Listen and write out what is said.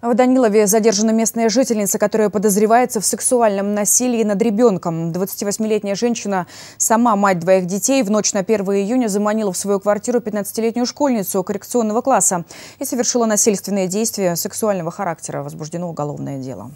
В Данилове задержана местная жительница, которая подозревается в сексуальном насилии над ребенком. 28-летняя женщина, сама мать двоих детей, в ночь на 1 июня заманила в свою квартиру 15-летнюю школьницу коррекционного класса и совершила насильственные действия сексуального характера. Возбуждено уголовное дело.